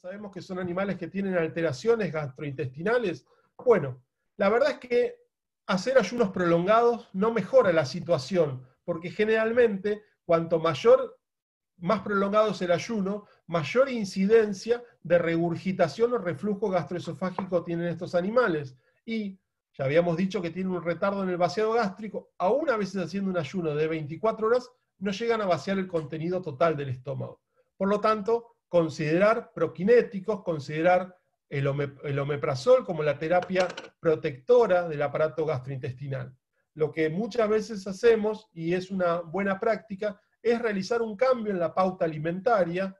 sabemos que son animales que tienen alteraciones gastrointestinales. Bueno, la verdad es que hacer ayunos prolongados no mejora la situación, porque generalmente cuanto mayor, más prolongado es el ayuno, mayor incidencia de regurgitación o reflujo gastroesofágico tienen estos animales. Y ya habíamos dicho que tienen un retardo en el vaciado gástrico, aún a veces haciendo un ayuno de 24 horas, no llegan a vaciar el contenido total del estómago. Por lo tanto, considerar prokinéticos, considerar el, omeprazol como la terapia protectora del aparato gastrointestinal. Lo que muchas veces hacemos, y es una buena práctica, es realizar un cambio en la pauta alimentaria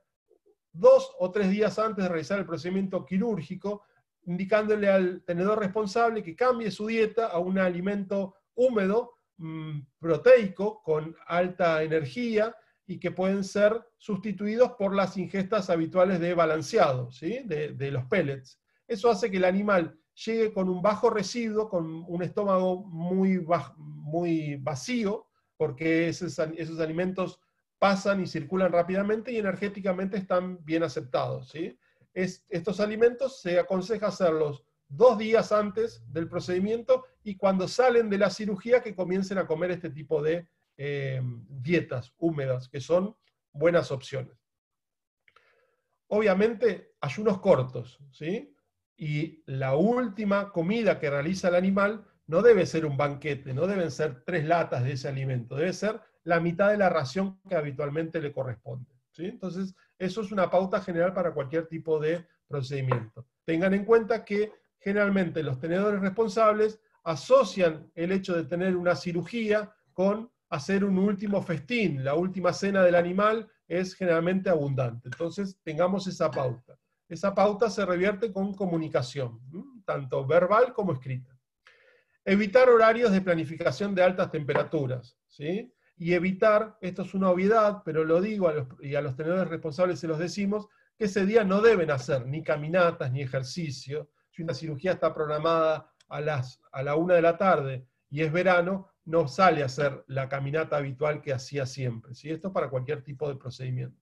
dos o tres días antes de realizar el procedimiento quirúrgico, indicándole al tenedor responsable que cambie su dieta a un alimento húmedo, mm, proteico, con alta energía, y que pueden ser sustituidos por las ingestas habituales de balanceado, ¿sí? de, los pellets. Eso hace que el animal llegue con un bajo residuo, con un estómago muy, muy vacío, porque esos, esos, alimentos pasan y circulan rápidamente y energéticamente están bien aceptados. ¿sí? estos alimentos se aconseja hacerlos dos días antes del procedimiento y cuando salen de la cirugía que comiencen a comer este tipo de Em, dietas húmedas, que son buenas opciones. Obviamente, ayunos cortos, ¿sí? Y la última comida que realiza el animal no debe ser un banquete, no deben ser tres latas de ese alimento, debe ser la mitad de la ración que habitualmente le corresponde. ¿sí? Entonces, eso es una pauta general para cualquier tipo de procedimiento. Tengan en cuenta que generalmente los tenedores responsables asocian el hecho de tener una cirugía con hacer un último festín, la última cena del animal es generalmente abundante. Entonces, tengamos esa pauta. Esa pauta se revierte con comunicación, tanto verbal como escrita. Evitar horarios de planificación de altas temperaturas, ¿sí? Y evitar, esto es una obviedad, pero lo digo a los, y a los tenedores responsables se los decimos, que ese día no deben hacer ni caminatas ni ejercicio. Si una cirugía está programada a, las, a la una de la tarde y es verano, no sale a hacer la caminata habitual que hacía siempre. Esto es para cualquier tipo de procedimiento.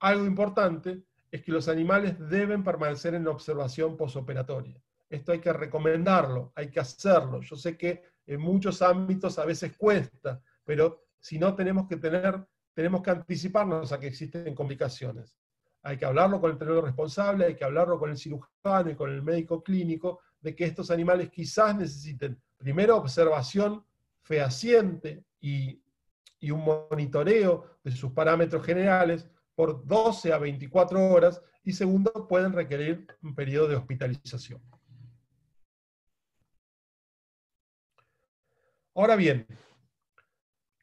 Algo importante es que los animales deben permanecer en observación posoperatoria. Esto hay que recomendarlo, hay que hacerlo. Yo sé que en muchos ámbitos a veces cuesta, pero si no tenemos que tener, tenemos que anticiparnos a que existen complicaciones. Hay que hablarlo con el terapeuta responsable, hay que hablarlo con el cirujano y con el médico clínico de que estos animales quizás necesiten primero observación fehaciente y, y un monitoreo de sus parámetros generales por 12 a 24 horas y segundo, pueden requerir un periodo de hospitalización. Ahora bien,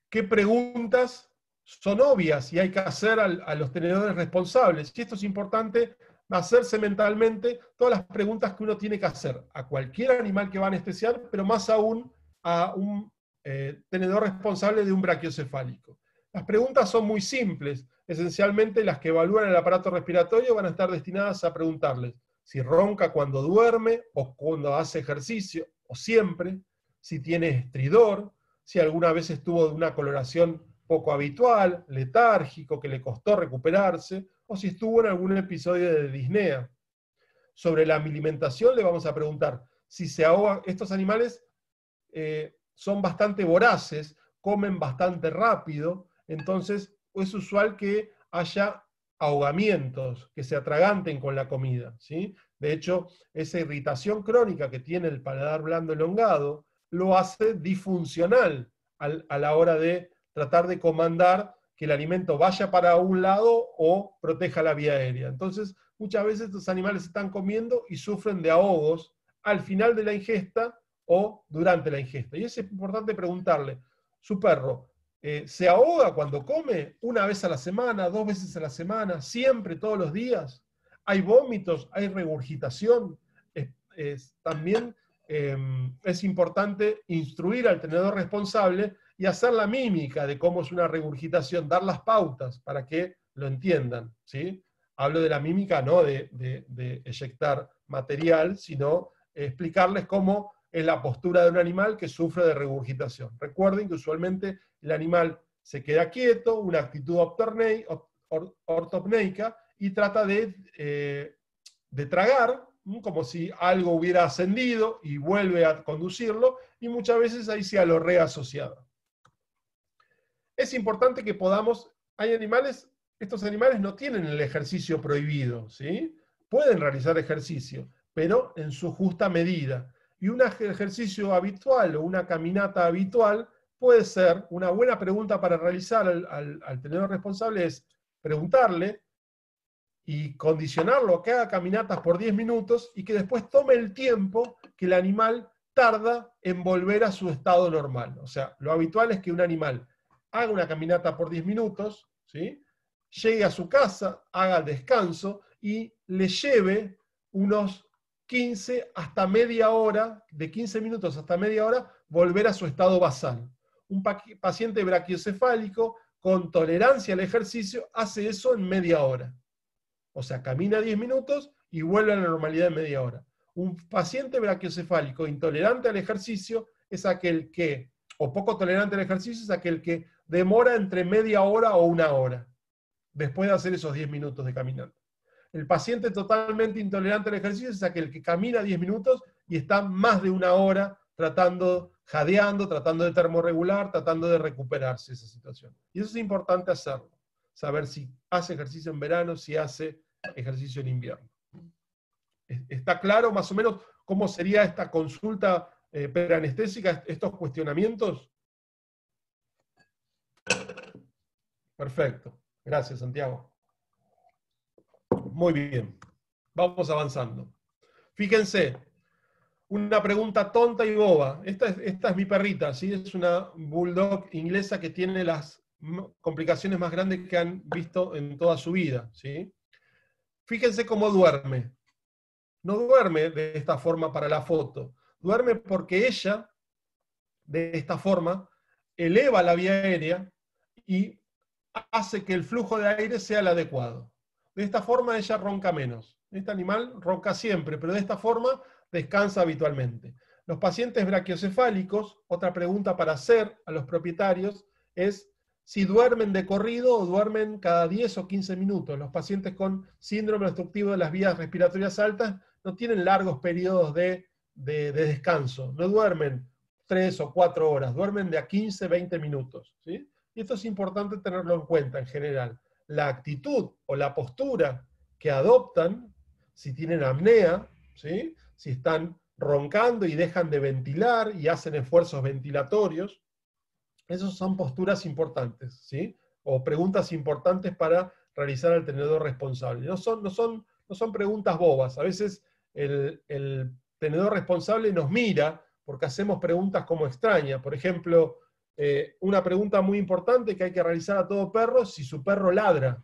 ¿qué preguntas son obvias y hay que hacer a los tenedores responsables? Y esto es importante, hacerse mentalmente todas las preguntas que uno tiene que hacer a cualquier animal que va a anestesiar, pero más aún a un eh, tenedor responsable de un brachiocefálico. Las preguntas son muy simples. Esencialmente las que evalúan el aparato respiratorio van a estar destinadas a preguntarles si ronca cuando duerme o cuando hace ejercicio o siempre, si tiene estridor, si alguna vez estuvo de una coloración poco habitual, letárgico, que le costó recuperarse, o si estuvo en algún episodio de disnea. Sobre la alimentación le vamos a preguntar si se ahogan, estos animales eh, son bastante voraces, comen bastante rápido, entonces es usual que haya ahogamientos, que se atraganten con la comida. ¿sí? De hecho, esa irritación crónica que tiene el paladar blando elongado lo hace disfuncional a la hora de tratar de comandar que el alimento vaya para un lado o proteja la vía aérea. Entonces, muchas veces estos animales están comiendo y sufren de ahogos al final de la ingesta o durante la ingesta. Y es importante preguntarle, ¿su perro eh, se ahoga cuando come una vez a la semana, dos veces a la semana, siempre, todos los días? ¿Hay vómitos? ¿Hay regurgitación? también em, es importante instruir al tenedor responsable y hacer la mímica de cómo es una regurgitación, dar las pautas para que lo entiendan. ¿sí? Hablo de la mímica no de, de, de eyectar material, sino explicarles cómo es la postura de un animal que sufre de regurgitación. Recuerden que usualmente el animal se queda quieto, una actitud ortopneica, y trata de, eh, tragar, como si algo hubiera ascendido y vuelve a conducirlo, y muchas veces ahí se lo asociado Es importante que podamos, hay animales, estos animales no tienen el ejercicio prohibido, ¿sí? Pueden realizar ejercicio, pero en su justa medida y un ejercicio habitual o una caminata habitual puede ser una buena pregunta para realizar al, tenedor responsable es preguntarle y condicionarlo a que haga caminatas por 10 minutos y que después tome el tiempo que el animal tarda en volver a su estado normal. O sea, lo habitual es que un animal haga una caminata por 10 minutos, llegue a su casa, haga el descanso y le lleve unos 15 hasta media hora, de 15 minutos hasta media hora, volver a su estado basal. Un paciente brachiocefálico con tolerancia al ejercicio hace eso en media hora. O sea, camina 10 minutos y vuelve a la normalidad en media hora. Un paciente brachiocefálico intolerante al ejercicio es aquel que, o poco tolerante al ejercicio, es aquel que demora entre media hora o una hora después de hacer esos 10 minutos de caminata el paciente totalmente intolerante al ejercicio es aquel que camina 10 minutos y está más de una hora tratando, jadeando, tratando de termorregular, tratando de recuperarse esa situación. Y eso es importante hacerlo, saber si hace ejercicio en verano, si hace ejercicio en invierno. ¿Está claro más o menos cómo sería esta consulta eh, peranestésica, estos cuestionamientos? Perfecto. Gracias, Santiago muy bien. Vamos avanzando. Fíjense, una pregunta tonta y boba. Esta es, mi perrita, ¿sí? Es una bulldog inglesa que tiene las complicaciones más grandes que han visto en toda su vida, ¿sí? Fíjense cómo duerme. No duerme de esta forma para la foto. Duerme porque ella, de esta forma, eleva la vía aérea y hace que el flujo de aire sea el adecuado. De esta forma ella ronca menos. Este animal ronca siempre, pero de esta forma descansa habitualmente. Los pacientes brachiocefálicos, otra pregunta para hacer a los propietarios es si duermen de corrido o duermen cada 10 o 15 minutos. Los pacientes con síndrome obstructivo de las vías respiratorias altas no tienen largos periodos de, descanso, no duermen 3 o 4 horas, duermen de a 15, 20 minutos. Y esto es importante tenerlo en cuenta en general la actitud o la postura que adoptan, si tienen apnea, si están roncando y dejan de ventilar y hacen esfuerzos ventilatorios. Esas son posturas importantes, ¿sí? O preguntas importantes para realizar al tenedor responsable. No son, no son, no son preguntas bobas. A veces el, el tenedor responsable nos mira porque hacemos preguntas como extrañas. Por ejemplo, eh, una pregunta muy importante que hay que realizar a todo perro, si su perro ladra.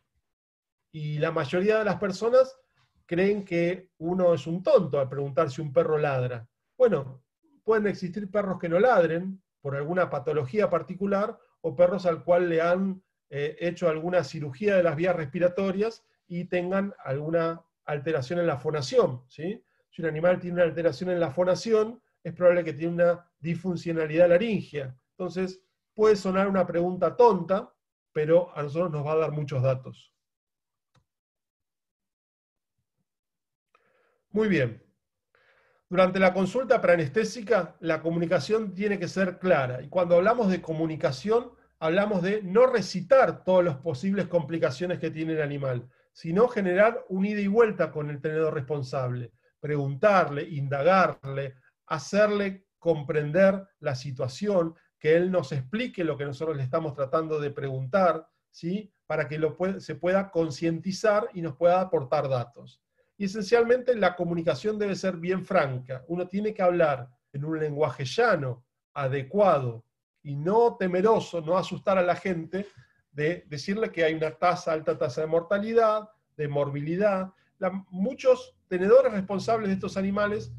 Y la mayoría de las personas creen que uno es un tonto al preguntar si un perro ladra. Bueno, pueden existir perros que no ladren por alguna patología particular o perros al cual le han eh, hecho alguna cirugía de las vías respiratorias y tengan alguna alteración en la fonación. Si un animal tiene una alteración en la fonación, es probable que tenga una disfuncionalidad laringea entonces, puede sonar una pregunta tonta, pero a nosotros nos va a dar muchos datos. Muy bien. Durante la consulta preanestésica, la comunicación tiene que ser clara. Y cuando hablamos de comunicación, hablamos de no recitar todas las posibles complicaciones que tiene el animal, sino generar un ida y vuelta con el tenedor responsable, preguntarle, indagarle, hacerle comprender la situación, que él nos explique lo que nosotros le estamos tratando de preguntar, ¿sí? para que se pueda concientizar y nos pueda aportar datos. Y esencialmente la comunicación debe ser bien franca. Uno tiene que hablar en un lenguaje llano, adecuado y no temeroso, no asustar a la gente de decirle que hay una tasa, alta tasa de mortalidad, de morbilidad. muchos tenedores responsables de estos animales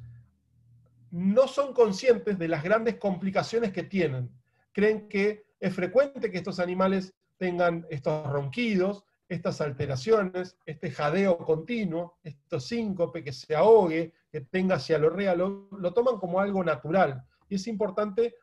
no son conscientes de las grandes complicaciones que tienen. Creen que es frecuente que estos animales tengan estos ronquidos, estas alteraciones, este jadeo continuo, estos síncope, que se ahogue, que tenga cielo lo, lo toman como algo natural. Y es importante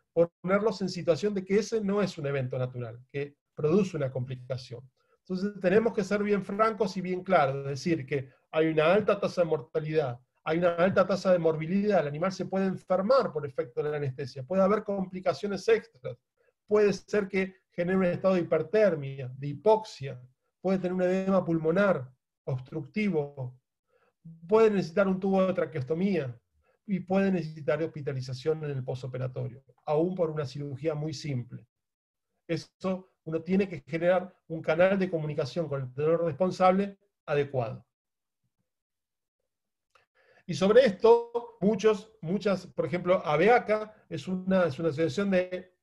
ponerlos en situación de que ese no es un evento natural, que produce una complicación. Entonces tenemos que ser bien francos y bien claros, decir, que hay una alta tasa de mortalidad, hay una alta tasa de morbilidad, el animal se puede enfermar por efecto de la anestesia, puede haber complicaciones extras, puede ser que genere un estado de hipertermia, de hipoxia, puede tener un edema pulmonar obstructivo, puede necesitar un tubo de traqueostomía y puede necesitar hospitalización en el posoperatorio, aún por una cirugía muy simple. Eso uno tiene que generar un canal de comunicación con el tenor responsable adecuado. Y sobre esto, muchos, muchas, por ejemplo, AVEACA es una, es una asociación de,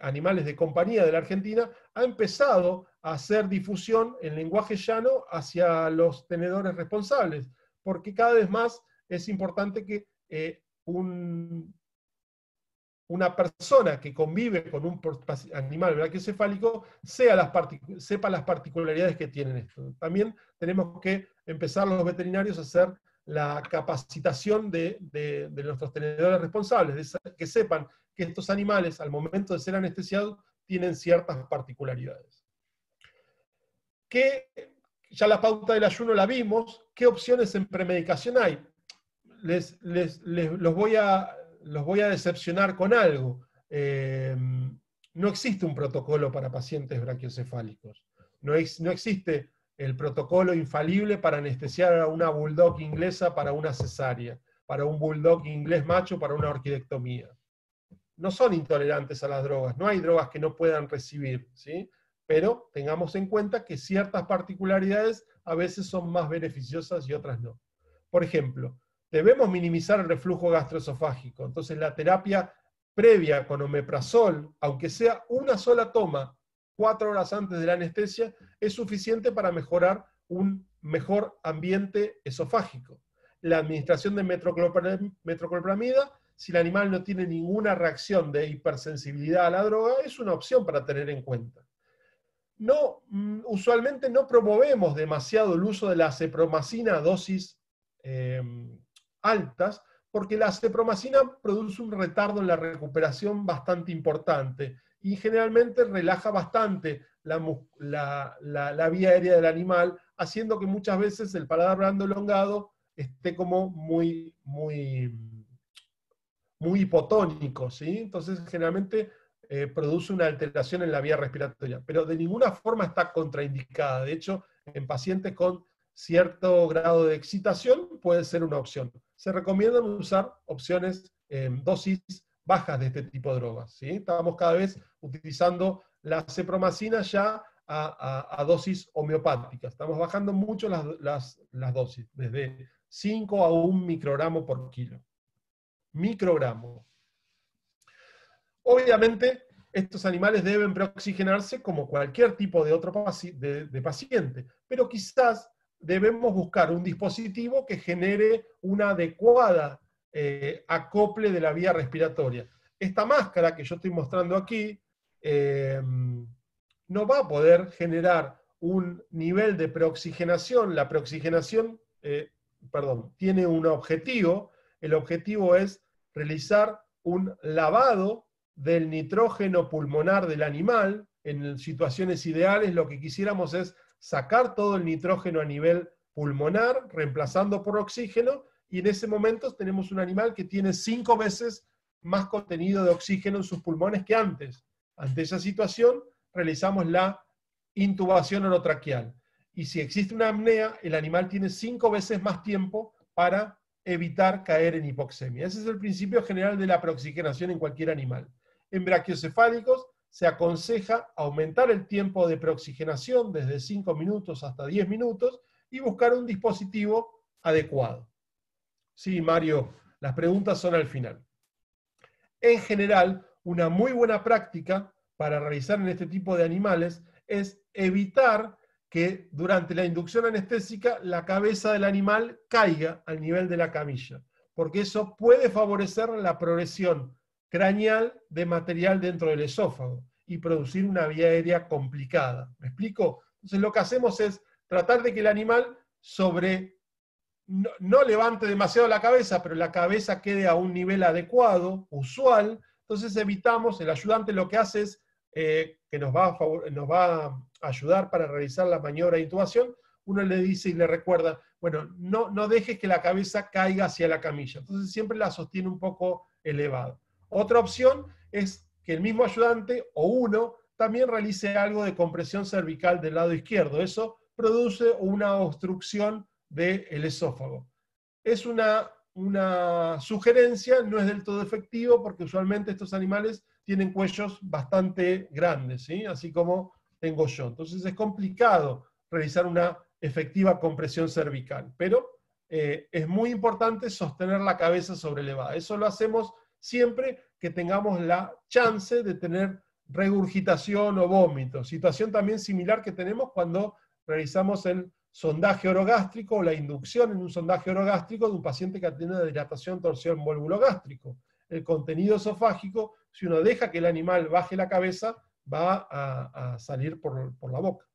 animales de compañía de la Argentina, ha empezado a hacer difusión en lenguaje llano hacia los tenedores responsables, porque cada vez más es importante que eh, un, una persona que convive con un animal cefálico sepa las particularidades que tienen esto. También tenemos que empezar los veterinarios a hacer la capacitación de, nuestros tenedores responsables, que sepan que estos animales al momento de ser anestesiados tienen ciertas particularidades. que ya la pauta del ayuno la vimos, ¿qué opciones en premedicación hay? Les, los, voy a, los voy a decepcionar con algo. Em, no existe un protocolo para pacientes brachiocefálicos, No, no existe el protocolo infalible para anestesiar a una bulldog inglesa para una cesárea, para un bulldog inglés macho para una orquidectomía. No son intolerantes a las drogas, no hay drogas que no puedan recibir, ¿sí? pero tengamos en cuenta que ciertas particularidades a veces son más beneficiosas y otras no. Por ejemplo, debemos minimizar el reflujo gastroesofágico, entonces la terapia previa con omeprazol, aunque sea una sola toma, cuatro horas antes de la anestesia es suficiente para mejorar un mejor ambiente esofágico. La administración de metroclopramida, si el animal no tiene ninguna reacción de hipersensibilidad a la droga, es una opción para tener en cuenta. No, mm, usualmente no promovemos demasiado el uso de la cepromacina a dosis em, altas, porque la cepromacina produce un retardo en la recuperación bastante importante y generalmente relaja bastante la, la, vía aérea del animal, haciendo que muchas veces el paladar blando elongado esté como muy, muy, muy hipotónico, ¿sí? Entonces, generalmente eh, produce una alteración en la vía respiratoria, pero de ninguna forma está contraindicada. De hecho, en pacientes con cierto grado de excitación puede ser una opción. Se recomienda usar opciones, en dosis bajas de este tipo de drogas. ¿sí? Estamos cada vez utilizando la cepromacina ya a, dosis homeopáticas. Estamos bajando mucho las, dosis, desde 5 a 1 microgramo por kilo. Microgramo. Obviamente, estos animales deben preoxigenarse como cualquier tipo de otro de paciente, pero quizás debemos buscar un dispositivo que genere una adecuada eh, acople de la vía respiratoria. Esta máscara que yo estoy mostrando aquí eh, no va a poder generar un nivel de preoxigenación. La preoxigenación, eh, perdón, tiene un objetivo. El objetivo es realizar un lavado del nitrógeno pulmonar del animal. En situaciones ideales lo que quisiéramos es sacar todo el nitrógeno a nivel pulmonar, reemplazando por oxígeno, y en ese momento tenemos un animal que tiene cinco veces más contenido de oxígeno en sus pulmones que antes. Ante esa situación, realizamos la intubación orotraqueal. Y si existe una apnea, el animal tiene cinco veces más tiempo para evitar caer en hipoxemia. Ese es el principio general de la preoxigenación en cualquier animal. En brachiocefálicos se aconseja aumentar el tiempo de preoxigenación desde 5 minutos hasta 10 minutos y buscar un dispositivo adecuado. Sí, Mario, las preguntas son al final. En general, una muy buena práctica para realizar en este tipo de animales es evitar que durante la inducción anestésica la cabeza del animal caiga al nivel de la camilla, porque eso puede favorecer la progresión craneal de material dentro del esófago y producir una vía aérea complicada. ¿Me explico? Entonces lo que hacemos es tratar de que el animal sobre no, levante demasiado la cabeza, pero la cabeza quede a un nivel adecuado, usual, entonces evitamos, el ayudante lo que hace es eh, que nos va, a ayudar para realizar la maniobra de intubación, uno le dice y le recuerda, bueno, no, no dejes que la cabeza caiga hacia la camilla, entonces siempre la sostiene un poco elevada. Otra opción es que el mismo ayudante o uno también realice algo de compresión cervical del lado izquierdo. Eso produce una obstrucción del esófago. Es una, sugerencia, no es del todo efectivo porque usualmente estos animales tienen cuellos bastante grandes, así como tengo yo. Entonces es complicado realizar una efectiva compresión cervical, pero eh, es muy importante sostener la cabeza sobrelevada. Eso lo hacemos siempre que tengamos la chance de tener regurgitación o vómito, situación también similar que tenemos cuando realizamos el sondaje orogástrico o la inducción en un sondaje orogástrico de un paciente que tiene una dilatación torsión válvulo gástrico. El contenido esofágico, si uno deja que el animal baje la cabeza, va a, salir por, la boca.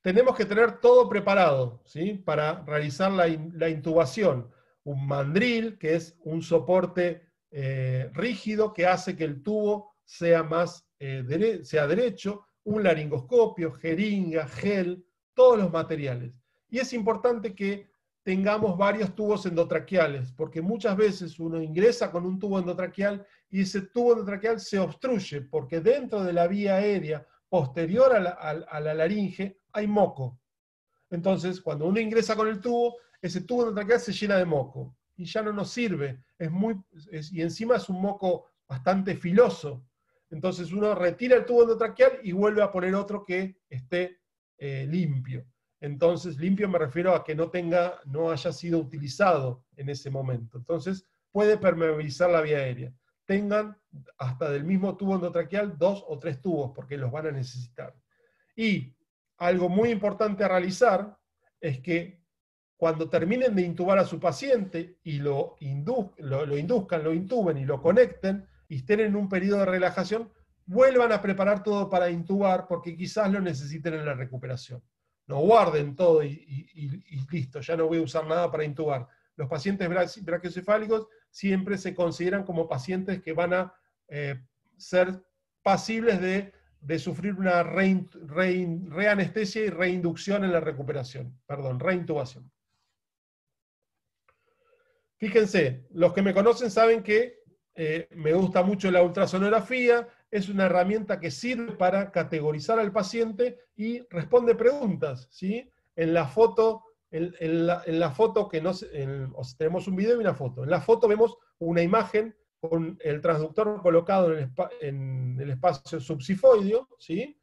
Tenemos que tener todo preparado ¿sí? para realizar la, intubación. Un mandril, que es un soporte eh, rígido que hace que el tubo sea, más, eh, sea derecho, un laringoscopio, jeringa, gel, todos los materiales. Y es importante que tengamos varios tubos endotraqueales, porque muchas veces uno ingresa con un tubo endotraqueal y ese tubo endotraqueal se obstruye, porque dentro de la vía aérea posterior a la, laringe hay moco. Entonces, cuando uno ingresa con el tubo, ese tubo endotraqueal se llena de moco y ya no nos sirve. Es muy, y encima es un moco bastante filoso, entonces uno retira el tubo endotraqueal y vuelve a poner otro que esté eh, limpio. Entonces, limpio me refiero a que no tenga, no haya sido utilizado en ese momento. Entonces, puede permeabilizar la vía aérea. Tengan hasta del mismo tubo endotraqueal dos o tres tubos, porque los van a necesitar. Y algo muy importante a realizar es que cuando terminen de intubar a su paciente y lo induzcan, lo intuben y lo conecten, y estén en un periodo de relajación, vuelvan a preparar todo para intubar porque quizás lo necesiten en la recuperación. No guarden todo y, listo, ya no voy a usar nada para intubar. Los pacientes brachiocefálicos siempre se consideran como pacientes que van a eh, ser pasibles de, sufrir una reanestesia y reinducción en la recuperación, perdón, reintubación. Fíjense, los que me conocen saben que eh, me gusta mucho la ultrasonografía, es una herramienta que sirve para categorizar al paciente y responde preguntas, ¿sí? En la foto, en, la, foto que nos, tenemos un video y una foto. En la foto vemos una imagen con el transductor colocado en el, espacio subsifoideo, ¿sí?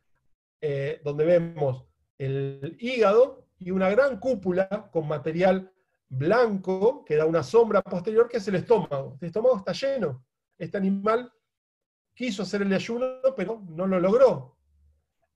Eh, donde vemos el hígado y una gran cúpula con material blanco que da una sombra posterior, que es el estómago. El estómago está lleno. Este animal quiso hacer el ayuno, pero no lo logró.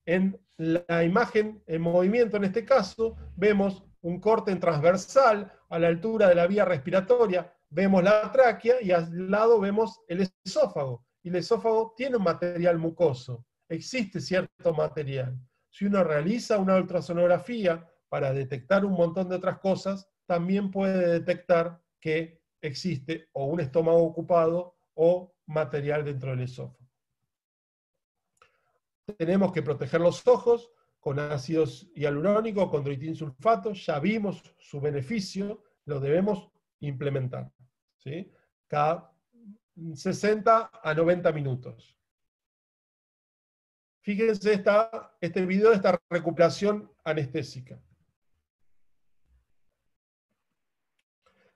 En la imagen en movimiento, en este caso, vemos un corte transversal a la altura de la vía respiratoria, vemos la tráquea y al lado vemos el esófago. Y el esófago tiene un material mucoso, existe cierto material. Si uno realiza una ultrasonografía para detectar un montón de otras cosas, también puede detectar que existe o un estómago ocupado o material dentro del esófago. Tenemos que proteger los ojos con ácidos hialurónicos, con sulfato, ya vimos su beneficio, lo debemos implementar. Cada 60 a 90 minutos. Fíjense este video de esta recuperación anestésica.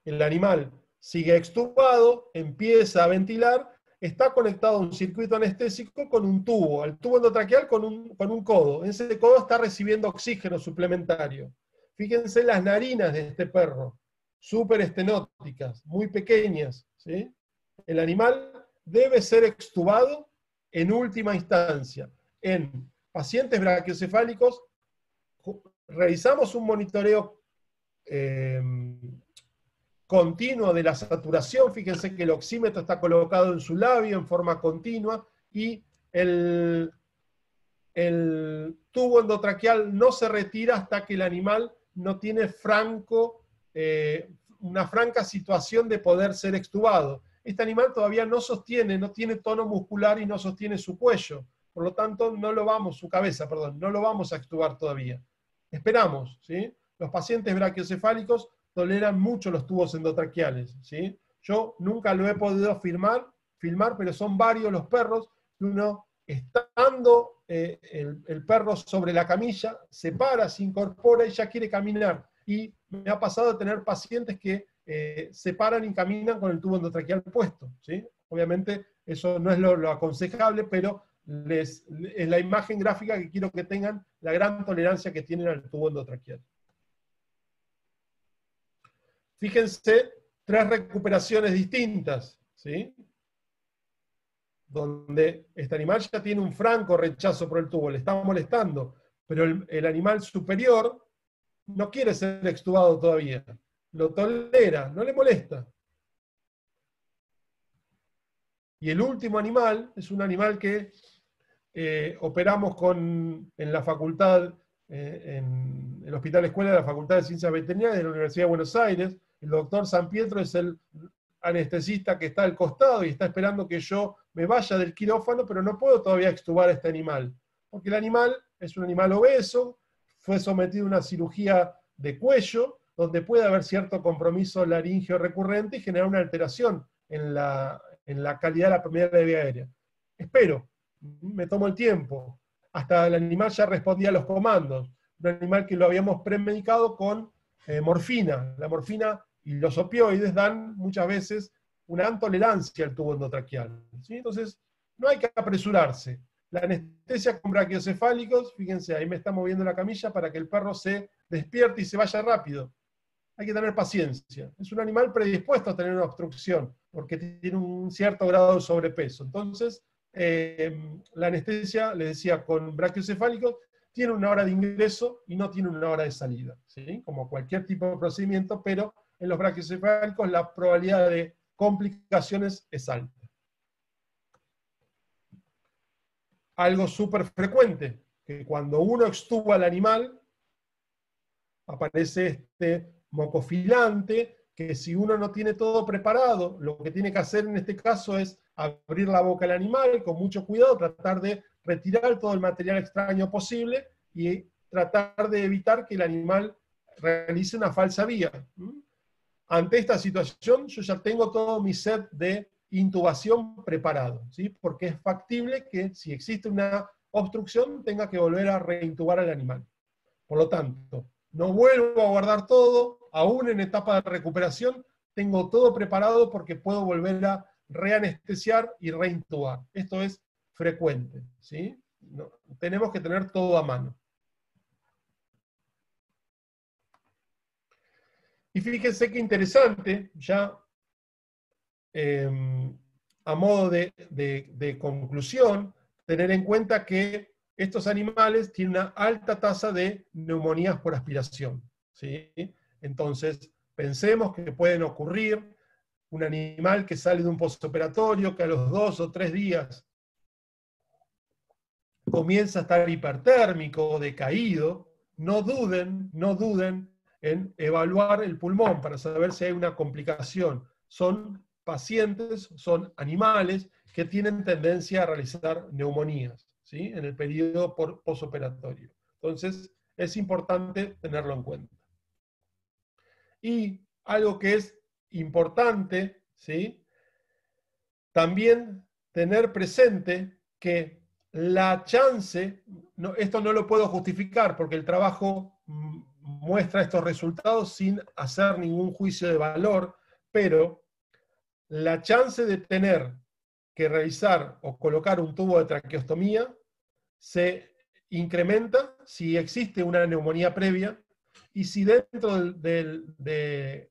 el animal sigue extubado, empieza a ventilar, está conectado a un circuito anestésico con un tubo, al tubo endotraqueal con un, codo. Ese codo está recibiendo oxígeno suplementario. Fíjense las narinas de este perro, súper estenóticas, muy pequeñas. El animal debe ser extubado en última instancia. En pacientes brachiocefálicos realizamos un monitoreo eh, continuo de la saturación. Fíjense que el oxímetro está colocado en su labio en forma continua y el, tubo endotraqueal no se retira hasta que el animal no tiene franco, eh, una franca situación de poder ser extubado. Este animal todavía no sostiene, no tiene tono muscular y no sostiene su cuello. Por lo tanto, no lo vamos, su cabeza, perdón, no lo vamos a extubar todavía. Esperamos, ¿sí? Los pacientes brachiocefálicos, toleran mucho los tubos endotraqueales. ¿sí? Yo nunca lo he podido filmar, filmar, pero son varios los perros uno, estando eh, el, perro sobre la camilla, se para, se incorpora y ya quiere caminar. Y me ha pasado de tener pacientes que eh, se paran y caminan con el tubo endotraqueal puesto. ¿sí? Obviamente eso no es lo, aconsejable, pero es la imagen gráfica que quiero que tengan, la gran tolerancia que tienen al tubo endotraqueal. Fíjense, tres recuperaciones distintas, ¿sí? Donde este animal ya tiene un franco rechazo por el tubo, le está molestando, pero el, animal superior no quiere ser extubado todavía, lo tolera, no le molesta. Y el último animal es un animal que eh, operamos con, en la facultad, eh, en el Hospital Escuela de la Facultad de Ciencias Veterinarias de la Universidad de Buenos Aires, el doctor San Pietro es el anestesista que está al costado y está esperando que yo me vaya del quirófano, pero no puedo todavía extubar a este animal, porque el animal es un animal obeso, fue sometido a una cirugía de cuello, donde puede haber cierto compromiso laringeo recurrente y generar una alteración en la, calidad de la primera de vía aérea. Espero, me tomo el tiempo. Hasta el animal ya respondía a los comandos. Un animal que lo habíamos premedicado con eh, morfina. La morfina y los opioides dan muchas veces una gran tolerancia al tubo endotraqueal. Entonces, no hay que apresurarse. La anestesia con brachiocefálicos, fíjense, ahí me está moviendo la camilla para que el perro se despierte y se vaya rápido. Hay que tener paciencia. Es un animal predispuesto a tener una obstrucción porque tiene un cierto grado de sobrepeso. Entonces, eh, la anestesia, les decía, con brachiocefálicos tiene una hora de ingreso y no tiene una hora de salida, como cualquier tipo de procedimiento, pero en los braquicefálicos la probabilidad de complicaciones es alta. Algo súper frecuente, que cuando uno extuba al animal, aparece este mocofilante, que si uno no tiene todo preparado, lo que tiene que hacer en este caso es abrir la boca al animal con mucho cuidado, tratar de retirar todo el material extraño posible y tratar de evitar que el animal realice una falsa vía. Ante esta situación, yo ya tengo todo mi set de intubación preparado, ¿sí? porque es factible que si existe una obstrucción tenga que volver a reintubar al animal. Por lo tanto, no vuelvo a guardar todo, aún en etapa de recuperación, tengo todo preparado porque puedo volver a reanestesiar y reintubar. Esto es frecuente. ¿sí? tenemos que tener todo a mano. Y fíjense qué interesante, ya em, a modo de, conclusión, tener en cuenta que estos animales tienen una alta tasa de neumonías por aspiración. Entonces, pensemos que pueden ocurrir un animal que sale de un postoperatorio, que a los dos o tres días comienza a estar hipertérmico, decaído, no duden, no duden en evaluar el pulmón para saber si hay una complicación. Son pacientes, son animales que tienen tendencia a realizar neumonías ¿sí? en el periodo posoperatorio. Entonces, es importante tenerlo en cuenta. Y algo que es importante, ¿sí? también tener presente que la chance, no, esto no lo puedo justificar porque el trabajo mm, muestra estos resultados sin hacer ningún juicio de valor, pero la chance de tener que realizar o colocar un tubo de traqueostomía se incrementa si existe una neumonía previa y si dentro del, del,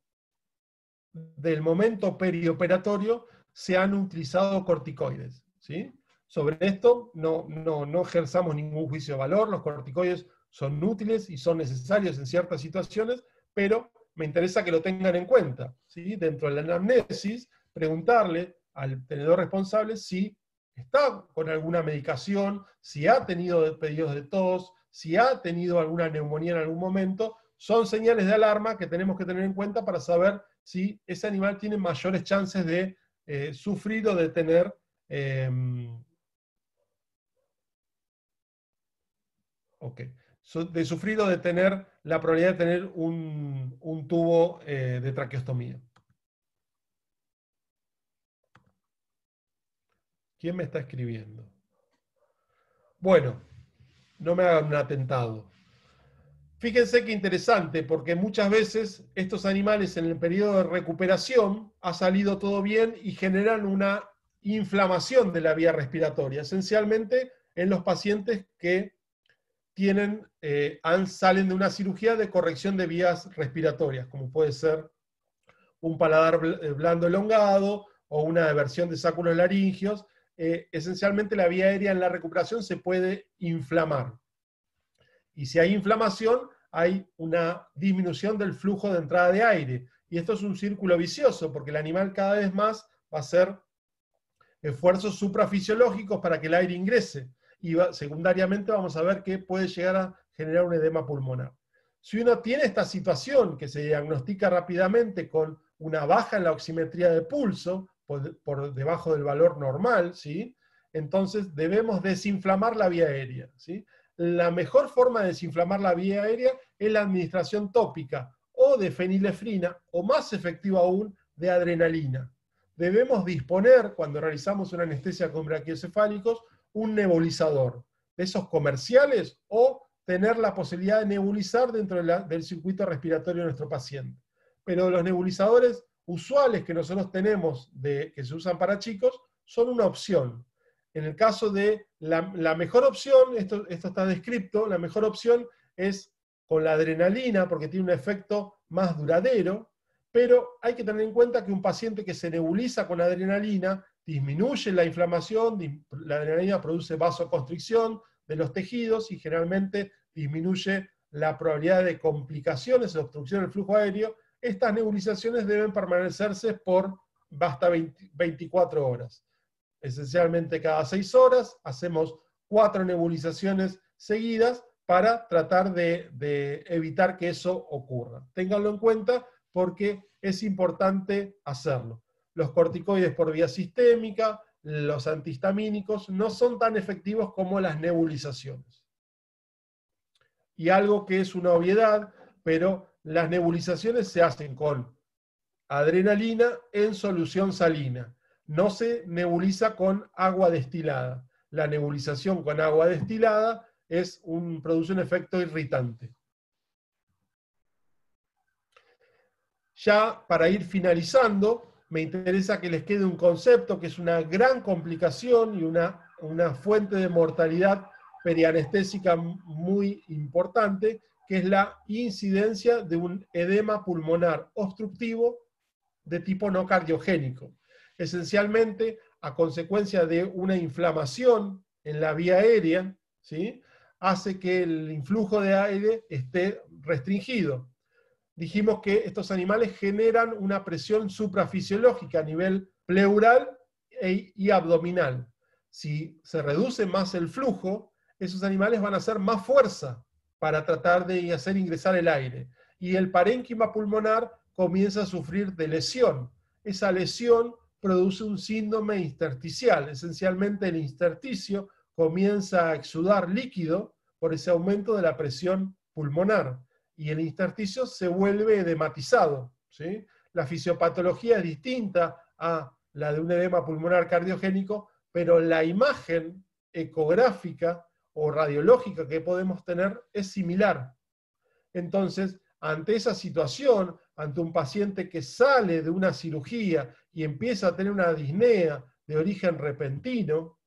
momento perioperatorio se han utilizado corticoides. ¿sí? Sobre esto no, no, no ejerzamos ningún juicio de valor, los corticoides son útiles y son necesarios en ciertas situaciones, pero me interesa que lo tengan en cuenta. ¿sí? Dentro de la anamnesis, preguntarle al tenedor responsable si está con alguna medicación, si ha tenido pedidos de tos, si ha tenido alguna neumonía en algún momento, son señales de alarma que tenemos que tener en cuenta para saber si ese animal tiene mayores chances de eh, sufrir o de tener em, Ok de sufrir o de tener la probabilidad de tener un, tubo eh, de traqueostomía. ¿Quién me está escribiendo? Bueno, no me hagan un atentado. Fíjense qué interesante, porque muchas veces estos animales en el periodo de recuperación ha salido todo bien y generan una inflamación de la vía respiratoria, esencialmente en los pacientes que tienen, eh, salen de una cirugía de corrección de vías respiratorias, como puede ser un paladar eh, blando elongado o una diversión de sáculos laringios. Eh, esencialmente la vía aérea en la recuperación se puede inflamar. Y si hay inflamación, hay una disminución del flujo de entrada de aire. Y esto es un círculo vicioso, porque el animal cada vez más va a hacer esfuerzos suprafisiológicos para que el aire ingrese y secundariamente vamos a ver que puede llegar a generar un edema pulmonar. Si uno tiene esta situación que se diagnostica rápidamente con una baja en la oximetría de pulso por, debajo del valor normal, ¿sí? entonces debemos desinflamar la vía aérea. ¿sí? La mejor forma de desinflamar la vía aérea es la administración tópica o de fenilefrina o más efectiva aún de adrenalina. Debemos disponer, cuando realizamos una anestesia con brachiocefálicos, un nebulizador, de esos comerciales, o tener la posibilidad de nebulizar dentro del circuito respiratorio de nuestro paciente. Pero los nebulizadores usuales que nosotros tenemos, de, que se usan para chicos, son una opción. En el caso de la, mejor opción, esto, esto está descrito, la mejor opción es con la adrenalina, porque tiene un efecto más duradero, pero hay que tener en cuenta que un paciente que se nebuliza con adrenalina disminuye la inflamación, la adrenalina produce vasoconstricción de los tejidos y generalmente disminuye la probabilidad de complicaciones, de obstrucción del flujo aéreo. Estas nebulizaciones deben permanecerse por hasta 24 horas. Esencialmente cada 6 horas hacemos 4 nebulizaciones seguidas para tratar de, de evitar que eso ocurra. Ténganlo en cuenta porque es importante hacerlo los corticoides por vía sistémica, los antihistamínicos, no son tan efectivos como las nebulizaciones. Y algo que es una obviedad, pero las nebulizaciones se hacen con adrenalina en solución salina. No se nebuliza con agua destilada. La nebulización con agua destilada produce un efecto irritante. Ya para ir finalizando, me interesa que les quede un concepto que es una gran complicación y una, fuente de mortalidad perianestésica muy importante, que es la incidencia de un edema pulmonar obstructivo de tipo no cardiogénico. Esencialmente, a consecuencia de una inflamación en la vía aérea, ¿sí? hace que el influjo de aire esté restringido dijimos que estos animales generan una presión suprafisiológica a nivel pleural e, y abdominal. Si se reduce más el flujo, esos animales van a hacer más fuerza para tratar de hacer ingresar el aire. Y el parénquima pulmonar comienza a sufrir de lesión. Esa lesión produce un síndrome intersticial. Esencialmente el intersticio comienza a exudar líquido por ese aumento de la presión pulmonar y el intersticio se vuelve edematizado. ¿sí? La fisiopatología es distinta a la de un edema pulmonar cardiogénico, pero la imagen ecográfica o radiológica que podemos tener es similar. Entonces, ante esa situación, ante un paciente que sale de una cirugía y empieza a tener una disnea de origen repentino,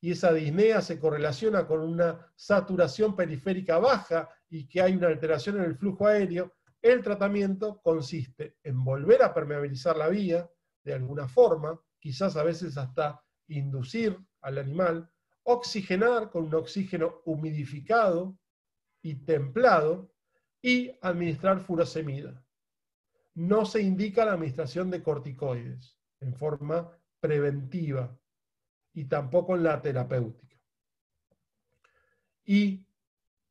y esa disnea se correlaciona con una saturación periférica baja y que hay una alteración en el flujo aéreo, el tratamiento consiste en volver a permeabilizar la vía de alguna forma, quizás a veces hasta inducir al animal, oxigenar con un oxígeno humidificado y templado y administrar furosemida. No se indica la administración de corticoides en forma preventiva, y tampoco en la terapéutica. Y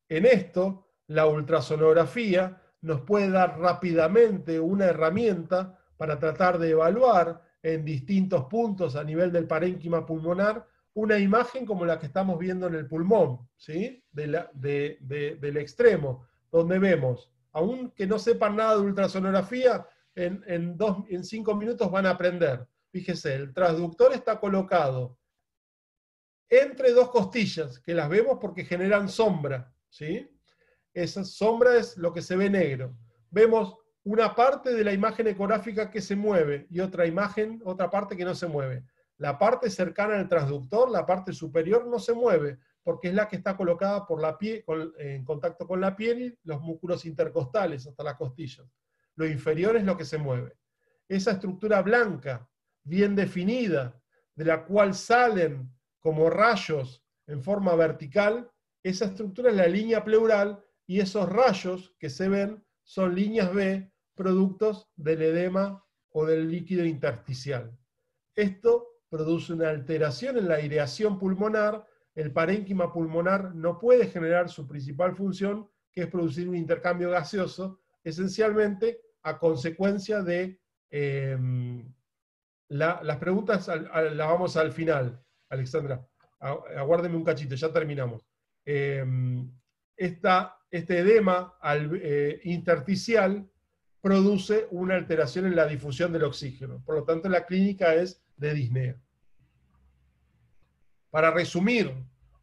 en esto, la ultrasonografía nos puede dar rápidamente una herramienta para tratar de evaluar en distintos puntos a nivel del parénquima pulmonar una imagen como la que estamos viendo en el pulmón, ¿sí? De la, del extremo, donde vemos, aunque no sepan nada de ultrasonografía, en, en cinco minutos van a aprender. Fíjese, el transductor está colocado entre dos costillas, que las vemos porque generan sombra. ¿sí? Esa sombra es lo que se ve negro. Vemos una parte de la imagen ecográfica que se mueve y otra imagen, otra parte que no se mueve. La parte cercana al transductor, la parte superior, no se mueve porque es la que está colocada por la en contacto con la piel y los músculos intercostales hasta las costillas. Lo inferior es lo que se mueve. Esa estructura blanca, bien definida, de la cual salen como rayos en forma vertical, esa estructura es la línea pleural y esos rayos que se ven son líneas B, productos del edema o del líquido intersticial. Esto produce una alteración en la aireación pulmonar, el parénquima pulmonar no puede generar su principal función, que es producir un intercambio gaseoso, esencialmente a consecuencia de em, las preguntas, las vamos al final. Alexandra, aguárdeme un cachito, ya terminamos. Em, este edema eh, intersticial produce una alteración en la difusión del oxígeno. Por lo tanto, la clínica es de disnea. Para resumir,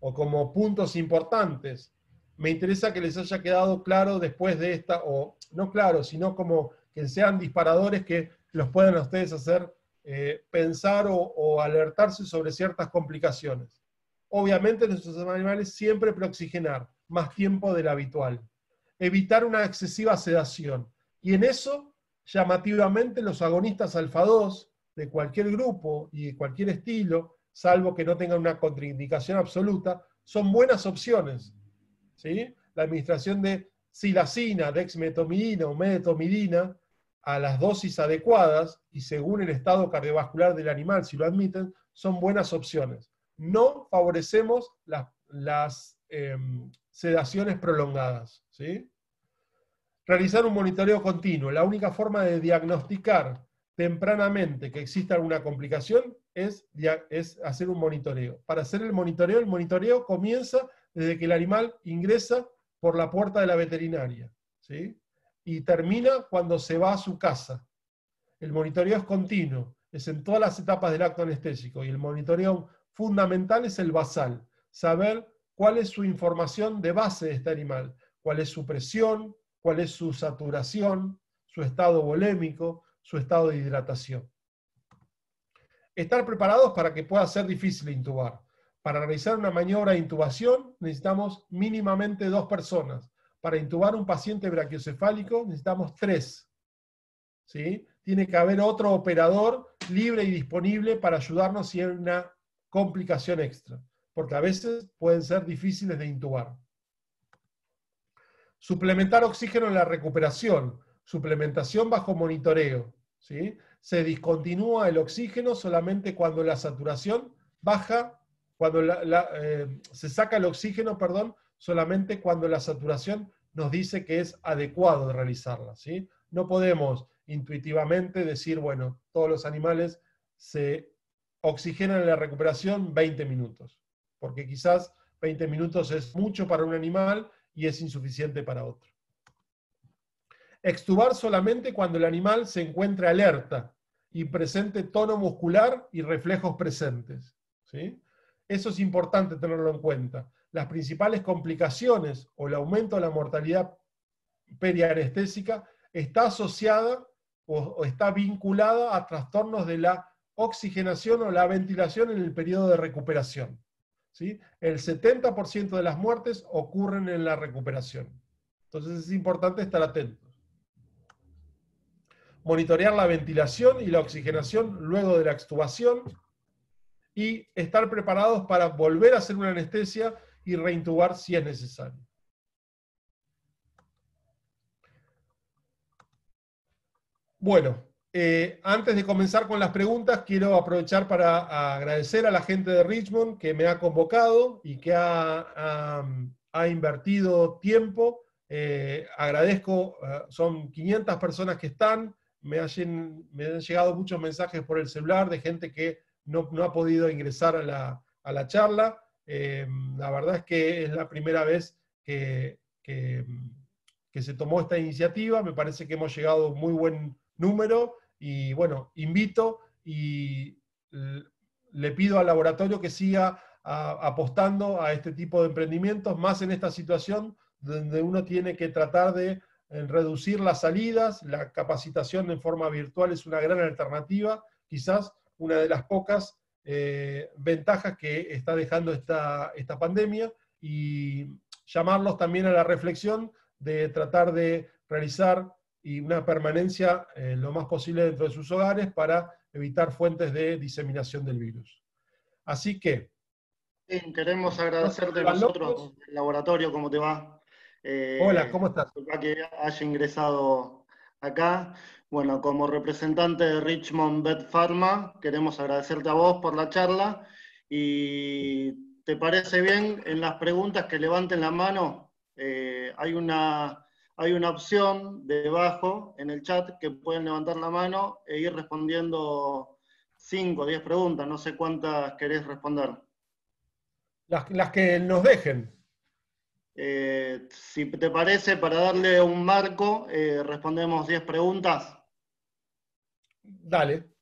o como puntos importantes, me interesa que les haya quedado claro después de esta, o no claro, sino como que sean disparadores que los puedan ustedes hacer eh, pensar o, alertarse sobre ciertas complicaciones. Obviamente nuestros animales siempre preoxigenar más tiempo del habitual, evitar una excesiva sedación. Y en eso, llamativamente, los agonistas alfa-2 de cualquier grupo y de cualquier estilo, salvo que no tengan una contraindicación absoluta, son buenas opciones. ¿sí? La administración de silacina, dexmetomidina o medetomidina a las dosis adecuadas y según el estado cardiovascular del animal, si lo admiten, son buenas opciones. No favorecemos las, em, sedaciones prolongadas. ¿sí? Realizar un monitoreo continuo. La única forma de diagnosticar tempranamente que exista alguna complicación es, es hacer un monitoreo. Para hacer el monitoreo, el monitoreo comienza desde que el animal ingresa por la puerta de la veterinaria. ¿sí? y termina cuando se va a su casa. El monitoreo es continuo, es en todas las etapas del acto anestésico y el monitoreo fundamental es el basal, saber cuál es su información de base de este animal, cuál es su presión, cuál es su saturación, su estado volémico, su estado de hidratación. Estar preparados para que pueda ser difícil intubar. Para realizar una maniobra de intubación necesitamos mínimamente dos personas, para intubar un paciente brachiocefálico necesitamos tres. ¿sí? Tiene que haber otro operador libre y disponible para ayudarnos si hay una complicación extra, porque a veces pueden ser difíciles de intubar. Suplementar oxígeno en la recuperación, suplementación bajo monitoreo. ¿sí? Se discontinúa el oxígeno solamente cuando la saturación baja, cuando eh, se saca el oxígeno, perdón, solamente cuando la saturación nos dice que es adecuado realizarla. ¿sí? No podemos intuitivamente decir, bueno, todos los animales se oxigenan en la recuperación 20 minutos, porque quizás 20 minutos es mucho para un animal y es insuficiente para otro. Extubar solamente cuando el animal se encuentra alerta y presente tono muscular y reflejos presentes. ¿sí? Eso es importante tenerlo en cuenta las principales complicaciones o el aumento de la mortalidad perianestésica está asociada o, está vinculada a trastornos de la oxigenación o la ventilación en el periodo de recuperación. ¿sí? El 70% de las muertes ocurren en la recuperación. Entonces es importante estar atentos. Monitorear la ventilación y la oxigenación luego de la extubación y estar preparados para volver a hacer una anestesia y reintubar si es necesario. Bueno, eh, antes de comenzar con las preguntas, quiero aprovechar para agradecer a la gente de Richmond que me ha convocado y que ha, invertido tiempo. Eh, agradezco, eh, son 500 personas que están, me, han, llegado muchos mensajes por el celular de gente que no, ha podido ingresar a la charla. Eh, la verdad es que es la primera vez que, se tomó esta iniciativa, me parece que hemos llegado a un muy buen número y bueno, invito y le pido al laboratorio que siga apostando a este tipo de emprendimientos, más en esta situación donde uno tiene que tratar de eh, reducir las salidas, la capacitación en forma virtual es una gran alternativa, quizás una de las pocas eh, ventajas que está dejando esta, esta pandemia y llamarlos también a la reflexión de tratar de realizar y una permanencia eh, lo más posible dentro de sus hogares para evitar fuentes de diseminación del virus. Así que... queremos agradecerte a nosotros, el laboratorio, ¿cómo te va? Eh, Hola, ¿cómo estás? Que haya ingresado acá. Bueno, como representante de Richmond Bed Pharma, queremos agradecerte a vos por la charla y ¿te parece bien en las preguntas que levanten la mano? Eh, hay, una, hay una opción debajo en el chat que pueden levantar la mano e ir respondiendo 5 o 10 preguntas, no sé cuántas querés responder. Las, que nos dejen. Eh, si te parece, para darle un marco, eh, respondemos 10 preguntas. Dale.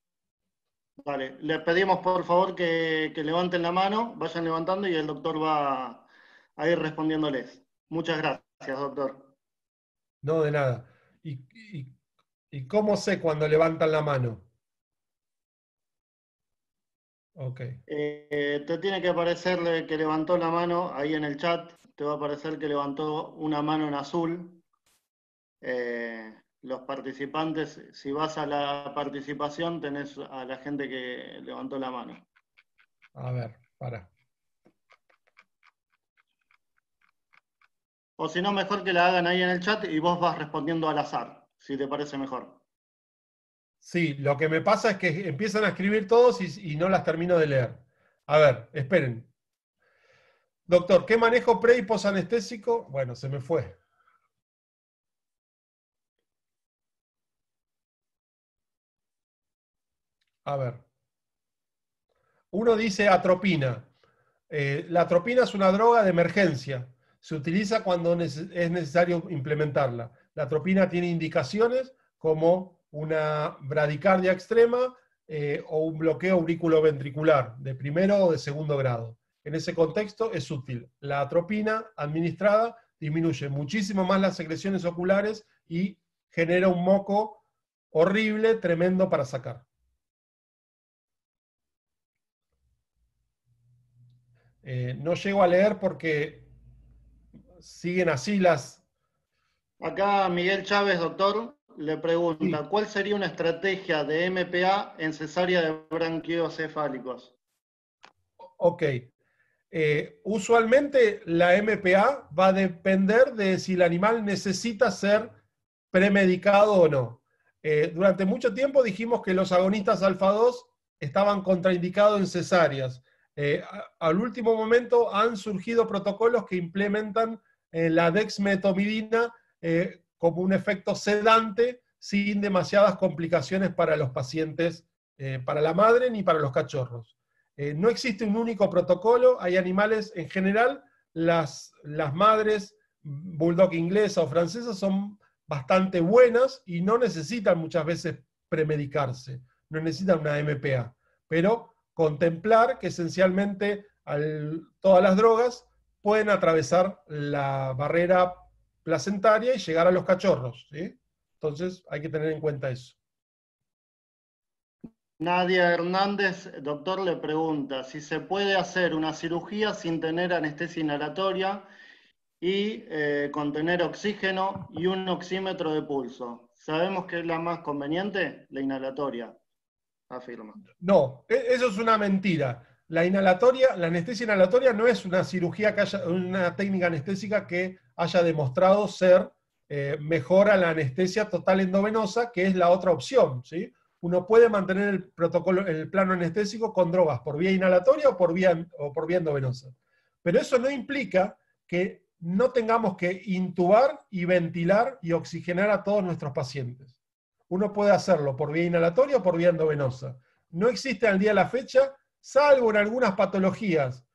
Vale, Le pedimos por favor que, levanten la mano, vayan levantando y el doctor va a ir respondiéndoles. Muchas gracias, doctor. No, de nada. ¿Y, cómo sé cuando levantan la mano? Ok. Eh, te tiene que aparecer que levantó la mano ahí en el chat. Te va a aparecer que levantó una mano en azul. Eh, los participantes, si vas a la participación, tenés a la gente que levantó la mano. A ver, para. O si no, mejor que la hagan ahí en el chat y vos vas respondiendo al azar, si te parece mejor. Sí, lo que me pasa es que empiezan a escribir todos y, y no las termino de leer. A ver, esperen. Doctor, ¿qué manejo pre y posanestésico? Bueno, se me fue. A ver. Uno dice atropina. Eh, la atropina es una droga de emergencia. Se utiliza cuando es necesario implementarla. La atropina tiene indicaciones como una bradicardia extrema eh, o un bloqueo auriculoventricular de primero o de segundo grado. En ese contexto es útil. La atropina administrada disminuye muchísimo más las secreciones oculares y genera un moco horrible, tremendo para sacar. Eh, no llego a leer porque siguen así las... Acá Miguel Chávez, doctor, le pregunta, ¿cuál sería una estrategia de MPA en cesárea de cefálicos? Ok. Eh, usualmente la MPA va a depender de si el animal necesita ser premedicado o no. Eh, durante mucho tiempo dijimos que los agonistas alfa-2 estaban contraindicados en cesáreas. Eh, al último momento han surgido protocolos que implementan eh, la dexmetomidina eh, como un efecto sedante sin demasiadas complicaciones para los pacientes, para la madre ni para los cachorros. no existe un único protocolo, hay animales en general, las, las madres bulldog inglesa o francesa son bastante buenas y no necesitan muchas veces premedicarse, no necesitan una MPA, pero contemplar que esencialmente todas las drogas pueden atravesar la barrera placentaria y llegar a los cachorros. Entonces hay que tener en cuenta eso. Nadia Hernández, doctor, le pregunta si se puede hacer una cirugía sin tener anestesia inhalatoria y eh, contener con tener oxígeno y un oxímetro de pulso. ¿Sabemos que es la más conveniente? La inhalatoria. Ah, no, e, eso es una mentira. La inhalatoria, la anestesia inhalatoria no es una cirugía que haya, una técnica anestésica que haya demostrado ser eh, mejor a la anestesia total endovenosa, que es la otra opción, ¿sí? Uno puede mantener el protocolo, el plano anestésico con drogas por vía inhalatoria o por vía, o por vía endovenosa. Pero eso no implica que no tengamos que intubar y ventilar y oxigenar a todos nuestros pacientes. Uno puede hacerlo por vía inhalatoria o por vía endovenosa. No existe al día de la fecha, salvo en algunas patologías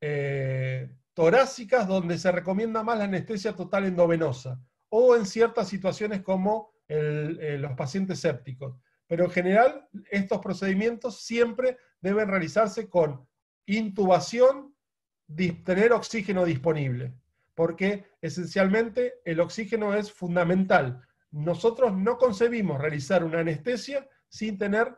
eh, torácicas donde se recomienda más la anestesia total endovenosa o en ciertas situaciones como eh, los pacientes sépticos. Pero en general, estos procedimientos siempre deben realizarse con intubación, tener oxígeno disponible, porque esencialmente el oxígeno es fundamental nosotros no concebimos realizar una anestesia sin tener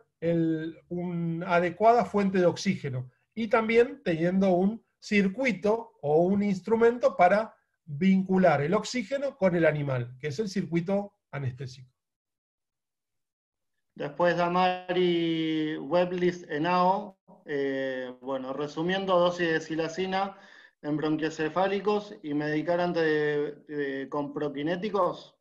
una adecuada fuente de oxígeno y también teniendo un circuito o un instrumento para vincular el oxígeno con el animal, que es el circuito anestésico. Después Damari Weblis Enao, eh, bueno, resumiendo dosis de silacina en bronquiocefálicos y medicar antes con prokinéticos...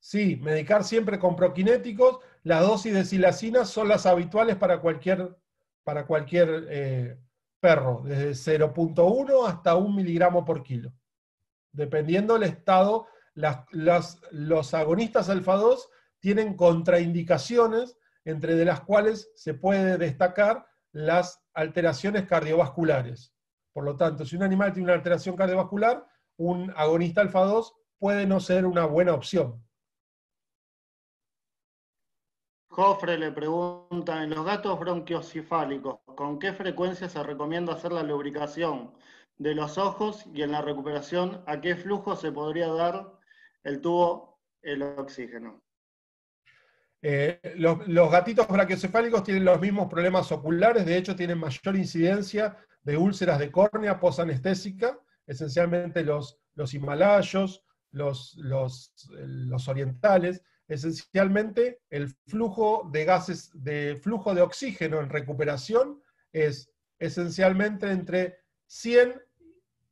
Sí, medicar siempre con proquinéticos. Las dosis de silacina son las habituales para cualquier, para cualquier eh, perro, desde 0.1 hasta 1 miligramo por kilo. Dependiendo del estado, los agonistas alfa-2 tienen contraindicaciones, entre de las cuales se puede destacar las alteraciones cardiovasculares. Por lo tanto, si un animal tiene una alteración cardiovascular, un agonista alfa-2 puede no ser una buena opción. Joffre le pregunta, en los gatos bronquiocefálicos, ¿con qué frecuencia se recomienda hacer la lubricación de los ojos y en la recuperación a qué flujo se podría dar el tubo, el oxígeno? Eh, los, gatitos bronquiocefálicos tienen los mismos problemas oculares, de hecho tienen mayor incidencia de úlceras de córnea posanestésica, esencialmente los, los himalayos, los, los orientales, esencialmente el flujo de gases, de flujo de oxígeno en recuperación es esencialmente entre 100,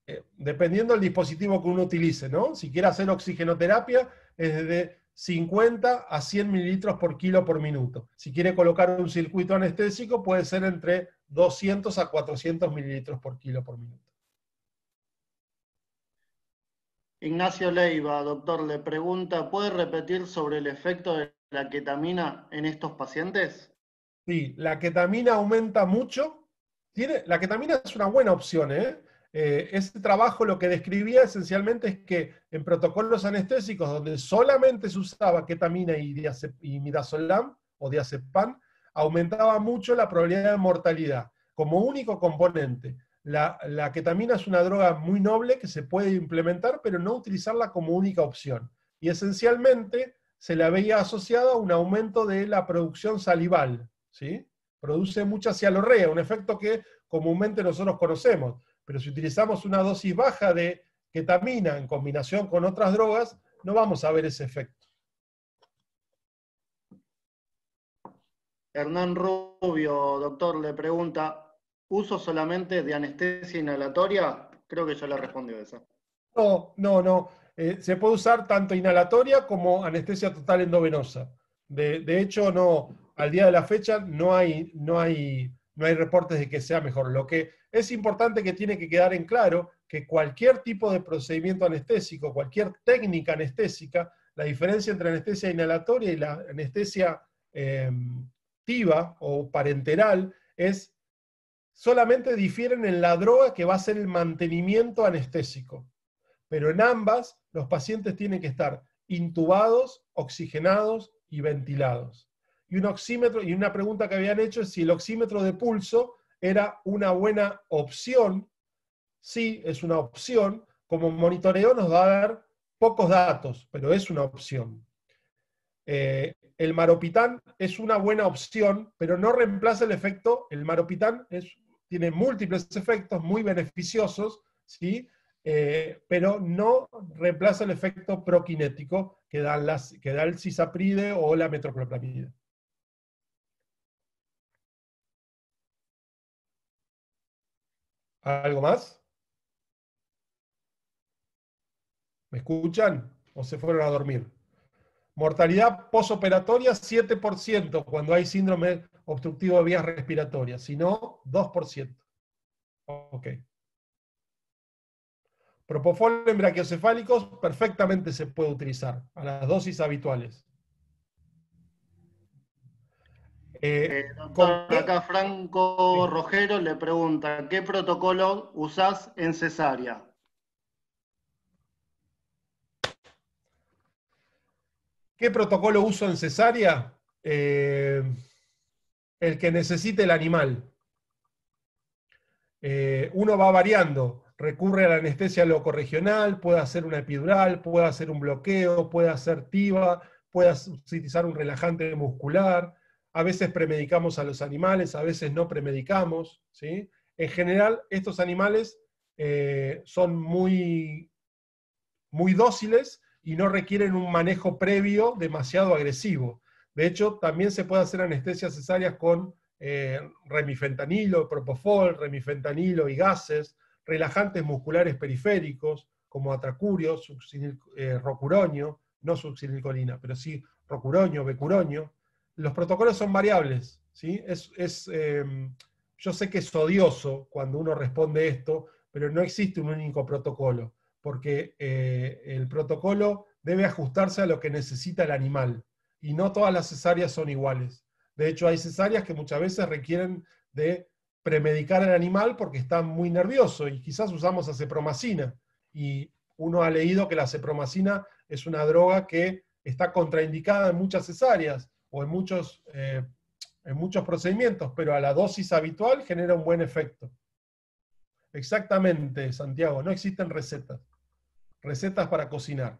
eh, dependiendo del dispositivo que uno utilice, ¿no? Si quiere hacer oxigenoterapia, es de 50 a 100 mililitros por kilo por minuto. Si quiere colocar un circuito anestésico, puede ser entre 200 a 400 mililitros por kilo por minuto. Ignacio Leiva, doctor, le pregunta, ¿puede repetir sobre el efecto de la ketamina en estos pacientes? Sí, la ketamina aumenta mucho. Tiene, la ketamina es una buena opción. ¿eh? eh ese trabajo lo que describía esencialmente es que en protocolos anestésicos donde solamente se usaba ketamina y, y midazolam o diazepam, aumentaba mucho la probabilidad de mortalidad como único componente. La, ketamina es una droga muy noble que se puede implementar, pero no utilizarla como única opción. Y esencialmente se la veía asociada a un aumento de la producción salival, ¿sí? Produce mucha cialorrea, un efecto que comúnmente nosotros conocemos. Pero si utilizamos una dosis baja de ketamina en combinación con otras drogas, no vamos a ver ese efecto. Hernán Rubio, doctor, le pregunta, uso solamente de anestesia inhalatoria, creo que ya la respondió esa. No, no, no. Eh, se puede usar tanto inhalatoria como anestesia total endovenosa. De, hecho, no, al día de la fecha no hay, no, hay, no hay reportes de que sea mejor. Lo que es importante que tiene que quedar en claro que cualquier tipo de procedimiento anestésico, cualquier técnica anestésica, la diferencia entre anestesia inhalatoria y la anestesia eh, em, tiva o parenteral es solamente difieren en la droga que va a ser el mantenimiento anestésico. Pero en ambas, los pacientes tienen que estar intubados, oxigenados y ventilados. Y un oxímetro, y una pregunta que habían hecho es si el oxímetro de pulso era una buena opción. Sí, es una opción. Como monitoreo nos va a dar pocos datos, pero es una opción. Eh, el maropitán es una buena opción, pero no reemplaza el efecto. El maropitán es tiene múltiples efectos muy beneficiosos, ¿sí? Eh, pero no reemplaza el efecto prokinético que, dan las, que da el cisapride o la metoclopramida. ¿Algo más? ¿Me escuchan? ¿O se fueron a dormir? Mortalidad posoperatoria 7% cuando hay síndrome obstructivo de vías respiratorias, sino 2%. Ok. Propofol en brachiocefálicos perfectamente se puede utilizar a las dosis habituales. Eh, eh, con... Acá Franco Rogero le pregunta, ¿qué protocolo usas en cesárea? ¿Qué protocolo uso en cesárea? Eh, el que necesite el animal. Eh, uno va variando, recurre a la anestesia locorregional, puede hacer una epidural, puede hacer un bloqueo, puede hacer tiva, puede utilizar un relajante muscular, a veces premedicamos a los animales, a veces no premedicamos. ¿sí? En general, estos animales eh, son muy, muy dóciles y no requieren un manejo previo demasiado agresivo. De hecho, también se puede hacer anestesia cesáreas con eh, remifentanilo, propofol, remifentanilo y gases, relajantes musculares periféricos como atracurio, eh, rocuroño, no succinilcolina, pero sí rocuronio, becuroño. Los protocolos son variables, ¿sí? Es, em, yo sé que es odioso cuando uno responde esto, pero no existe un único protocolo, porque eh, el protocolo debe ajustarse a lo que necesita el animal y no todas las cesáreas son iguales. De hecho, hay cesáreas que muchas veces requieren de premedicar al animal porque está muy nervioso y quizás usamos acepromacina. Y uno ha leído que la acepromacina es una droga que está contraindicada en muchas cesáreas o en muchos, eh, en muchos procedimientos, pero a la dosis habitual genera un buen efecto. Exactamente, Santiago, no existen recetas. Recetas para cocinar.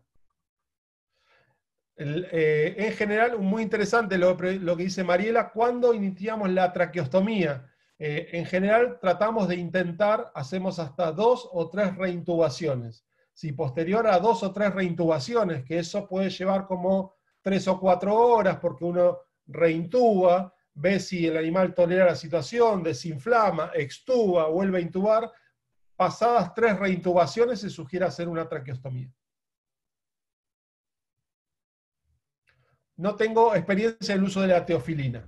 Eh, en general, muy interesante lo, que dice Mariela, cuando iniciamos la traqueostomía. Eh, en general, tratamos de intentar, hacemos hasta dos o tres reintubaciones. Si posterior a dos o tres reintubaciones, que eso puede llevar como tres o cuatro horas, porque uno reintuba, ve si el animal tolera la situación, desinflama, extuba, vuelve a intubar, pasadas tres reintubaciones se sugiere hacer una traqueostomía. no tengo experiencia en el uso de la teofilina.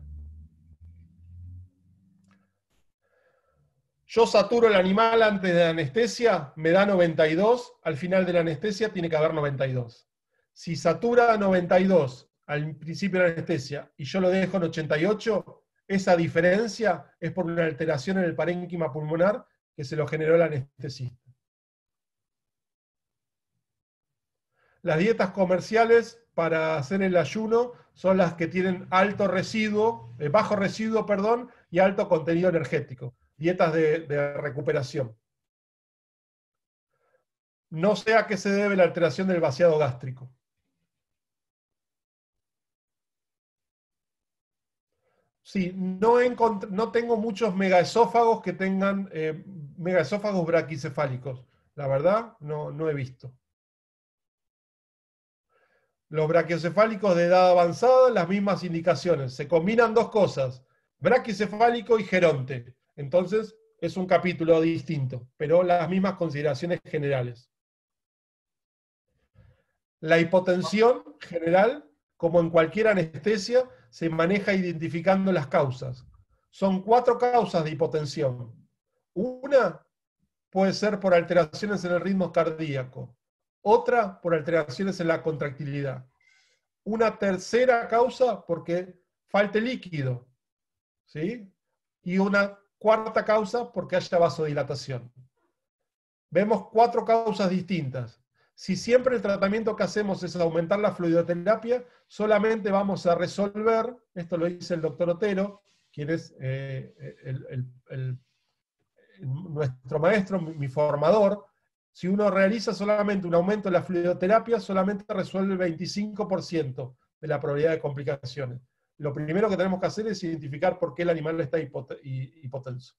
Yo saturo el animal antes de la anestesia, me da 92, al final de la anestesia tiene que haber 92. Si satura 92 al principio de la anestesia y yo lo dejo en 88, esa diferencia es por una alteración en el parénquima pulmonar que se lo generó el anestesista. Las dietas comerciales para hacer el ayuno son las que tienen alto residuo, eh, bajo residuo, perdón, y alto contenido energético, dietas de, recuperación. No sé a qué se debe la alteración del vaciado gástrico. Sí, no, no, tengo muchos megaesófagos que tengan eh, megaesófagos braquicefálicos. La verdad, no he visto los brachiocefálicos de edad avanzada, las mismas indicaciones. Se combinan dos cosas, braquicefálico y geronte. Entonces, es un capítulo distinto, pero las mismas consideraciones generales. La hipotensión general, como en cualquier anestesia, se maneja identificando las causas. Son cuatro causas de hipotensión. Una puede ser por alteraciones en el ritmo cardíaco otra por alteraciones en la contractilidad. Una tercera causa porque falte líquido, ¿sí? Y una cuarta causa porque haya vasodilatación. Vemos cuatro causas distintas. Si siempre el tratamiento que hacemos es aumentar la fluidoterapia, solamente vamos a resolver, esto lo dice el doctor Otero, quien es eh, nuestro maestro, mi formador, si uno realiza solamente un aumento de la fluidoterapia, solamente resuelve el 25% de la probabilidad de complicaciones. Lo primero que tenemos que hacer es identificar por qué el animal está hipotenso.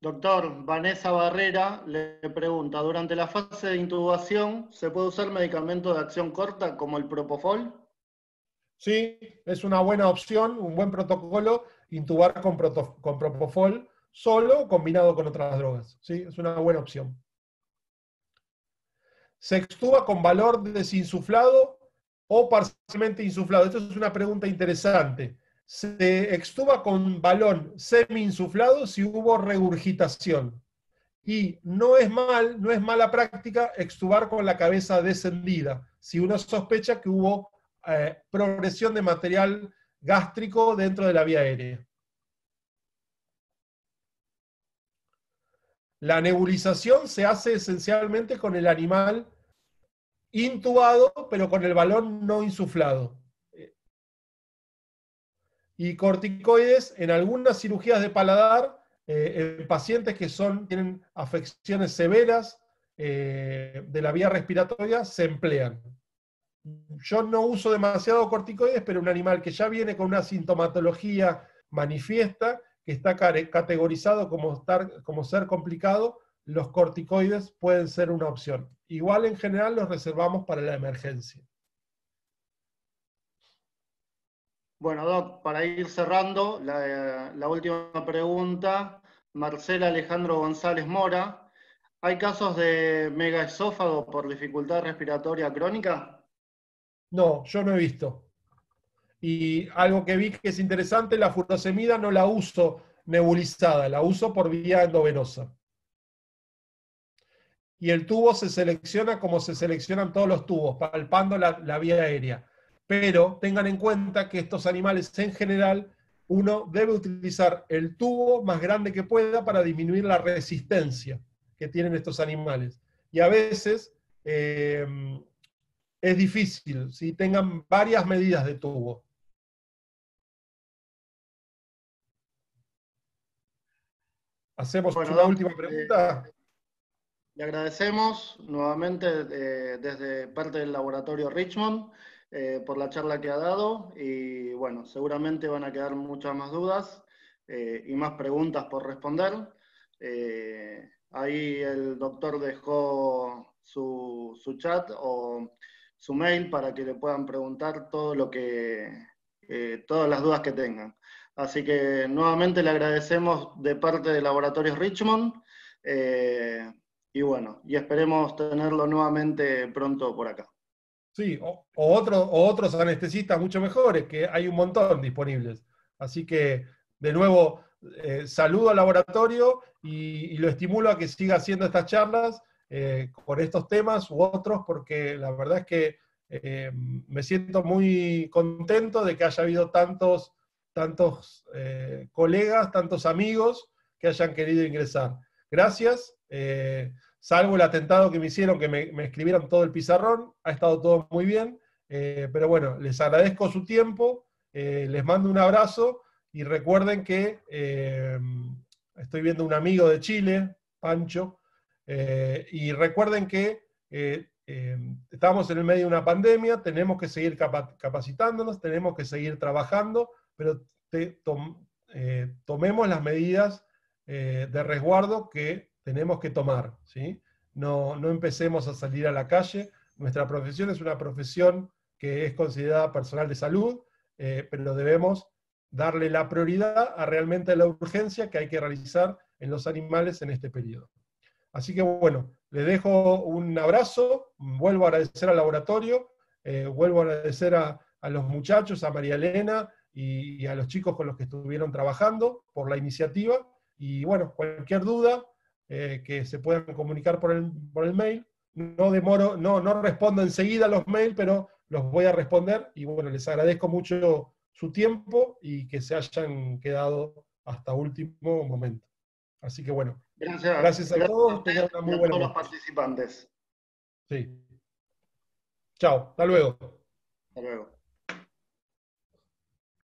Doctor, Vanessa Barrera le pregunta, ¿durante la fase de intubación se puede usar medicamento de acción corta como el propofol? Sí, es una buena opción, un buen protocolo, intubar con, con propofol solo combinado con otras drogas. ¿sí? Es una buena opción. Se extuba con valor desinsuflado o parcialmente insuflado. Esto es una pregunta interesante. Se extuba con balón semi-insuflado si hubo regurgitación. Y no es mal, no es mala práctica extubar con la cabeza descendida, si uno sospecha que hubo eh, progresión de material gástrico dentro de la vía aérea. La nebulización se hace esencialmente con el animal intubado, pero con el balón no insuflado. Y corticoides en algunas cirugías de paladar, eh, en pacientes que son, tienen afecciones severas eh, de la vía respiratoria, se emplean. Yo no uso demasiado corticoides, pero un animal que ya viene con una sintomatología manifiesta, que está categorizado como, estar, como ser complicado, los corticoides pueden ser una opción. Igual en general los reservamos para la emergencia. Bueno, Doc, para ir cerrando, la, última pregunta. Marcela Alejandro González Mora. ¿Hay casos de megaesófago por dificultad respiratoria crónica? No, yo no he visto. Y algo que vi que es interesante, la furtosemida no la uso nebulizada, la uso por vía endovenosa. Y el tubo se selecciona como se seleccionan todos los tubos, palpando la, vía aérea. Pero tengan en cuenta que estos animales en general, uno debe utilizar el tubo más grande que pueda para disminuir la resistencia que tienen estos animales. Y a veces eh, es difícil, si tengan varias medidas de tubo. Hacemos bueno, última eh, pregunta. le agradecemos nuevamente eh, desde parte del laboratorio Richmond eh, por la charla que ha dado y bueno, seguramente van a quedar muchas más dudas y más preguntas por responder. ahí el doctor dejó su, su, chat o su mail para que le puedan preguntar todo lo que, todas las dudas que tengan. Así que nuevamente le agradecemos de parte de Laboratorios Richmond. Eh, y bueno, y esperemos tenerlo nuevamente pronto por acá. Sí, o, otros anestesistas mucho mejores, que hay un montón disponibles. Así que, de nuevo, eh, saludo al laboratorio y, lo estimulo a que siga haciendo estas charlas eh, con estos temas u otros, porque la verdad es que me siento muy contento de que haya habido tantos tantos eh, colegas, tantos amigos que hayan querido ingresar. Gracias, eh, salvo el atentado que me hicieron, que me, me, escribieron todo el pizarrón, ha estado todo muy bien, eh, pero bueno, les agradezco su tiempo, les mando un abrazo y recuerden que estoy viendo un amigo de Chile, Pancho, y recuerden que... estamos en el medio de una pandemia, tenemos que seguir capacitándonos, tenemos que seguir trabajando pero eh, tomemos las medidas eh, de resguardo que tenemos que tomar. ¿sí? No, empecemos a salir a la calle. Nuestra profesión es una profesión que es considerada personal de salud, eh, pero debemos darle la prioridad a realmente la urgencia que hay que realizar en los animales en este periodo. Así que bueno, les dejo un abrazo, vuelvo a agradecer al laboratorio, vuelvo a agradecer a los muchachos, a María Elena, y, a los chicos con los que estuvieron trabajando por la iniciativa. Y bueno, cualquier duda eh, que se puedan comunicar por el, mail. No demoro, no, no respondo enseguida a los mails, pero los voy a responder. Y bueno, les agradezco mucho su tiempo y que se hayan quedado hasta último momento. Así que bueno, gracias, a todos. Gracias a todos los participantes. Sí. Chao, hasta luego. Hasta luego.